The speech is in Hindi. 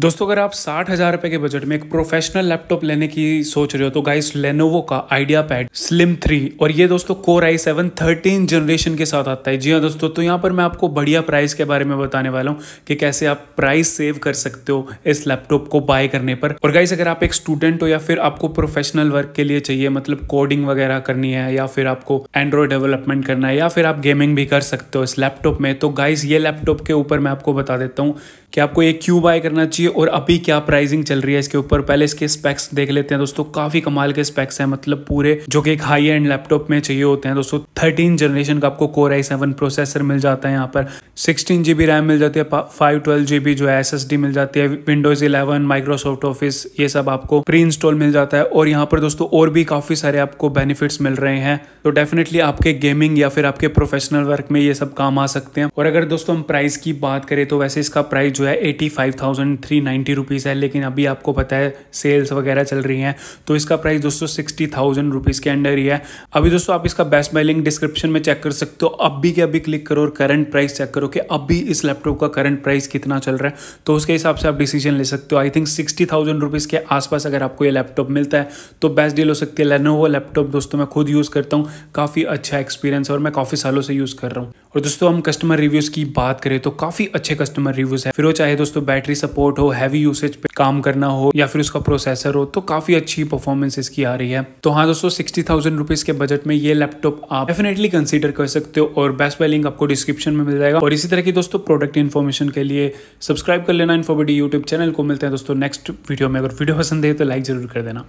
दोस्तों अगर आप साठ हज़ार रुपए के बजट में एक प्रोफेशनल लैपटॉप लेने की सोच रहे हो तो गाइस लेनोवो का आइडिया पैड स्लिम थ्री और ये दोस्तों core i seven thirteen generation के साथ आता है जी हाँ दोस्तों तो यहाँ पर मैं आपको बढ़िया प्राइस के बारे में बताने वाला हूँ कि कैसे आप प्राइस सेव कर सकते हो इस लैपटॉप को बाय करने पर और गाइस अगर आप एक स्टूडेंट हो या फिर आपको प्रोफेशनल वर्क के लिए चाहिए मतलब कोडिंग वगैरह करनी है या फिर आपको एंड्रॉयड डेवलपमेंट करना है या फिर आप गेमिंग भी कर सकते हो इस लैपटॉप में तो गाइस ये लैपटॉप के ऊपर मैं आपको बता देता हूँ कि आपको ये क्यों बाय करना चाहिए और अभी क्या प्राइसिंग चल रही है इसके ऊपर पहले इसके स्पेक्स देख लेते हैं दोस्तों काफी कमाल के स्पेक्स हैं मतलब पूरे जो कि एक हाई एंड लैपटॉप में चाहिए होते हैं दोस्तों थर्टीन जनरेशन का आपको कोर आई सेवन प्रोसेसर मिल जाता है यहाँ पर सिक्सटीन जीबी रैम मिल जाती है फाइव ट्वेल्व जीबी जो है एस मिल जाती है विंडोज इलेवन माइक्रोसॉफ्ट ऑफिस ये सब आपको प्री इंस्टॉल मिल जाता है और यहाँ पर दोस्तों और भी काफी सारे आपको बेनिफिट्स मिल रहे हैं तो डेफिनेटली आपके गेमिंग या फिर आपके प्रोफेशनल वर्क में ये सब काम आ सकते हैं और अगर दोस्तों हम प्राइस की बात करें तो वैसे इसका प्राइस जो है eighty five thousand three only ninety rupees है लेकिन अभी आपको पता है सेल्स वगैरह चल रही हैं तो इसका प्राइस दोस्तों सिक्सटी थाउजेंड रुपीज़ के अंडर ही है अभी दोस्तों आप इसका बेस्ट बाय लिंक डिस्क्रिप्शन में चेक कर सकते हो अभी के अभी क्लिक करो और करंट प्राइस चेक करो कि अभी इस लैपटॉप का करंट प्राइस कितना चल रहा है तो उसके हिसाब से आप डिसीजन ले सकते हो I think sixty thousand rupees के आसपास अगर आपको ये लैपटॉप मिलता है तो बेस्ट डील हो सकती है लेनोवो लैपटॉप दोस्तों मैं खुद यूज़ करता हूँ काफ़ी अच्छा एक्सपीरियंस और मैं काफ़ी सालों से यूज़ कर रहा हूँ और दोस्तों हम कस्टमर रिव्यूज की बात करें तो काफी अच्छे कस्टमर रिव्यूज है फिर वो चाहे दोस्तों बैटरी सपोर्ट हो हैवी यूसेज पे काम करना हो या फिर उसका प्रोसेसर हो तो काफी अच्छी परफॉर्मेंस इसकी आ रही है तो हाँ दोस्तों सिक्सटी थाउजेंड रुपीज के बजट में ये लैपटॉप आप डेफिनेटली कंसिडर कर सकते हो और बेस्ट बाय लिंक आपको डिस्क्रिप्शन में मिल जाएगा और इसी तरह की दोस्तों प्रोडक्ट इन्फॉर्मेशन के लिए सब्सक्राइब कर लेना इन्फोबडी यूट्यूब चैनल को मिलते हैं दोस्तों नेक्स्ट वीडियो में अगर वीडियो पसंद है तो लाइक जरूर कर देना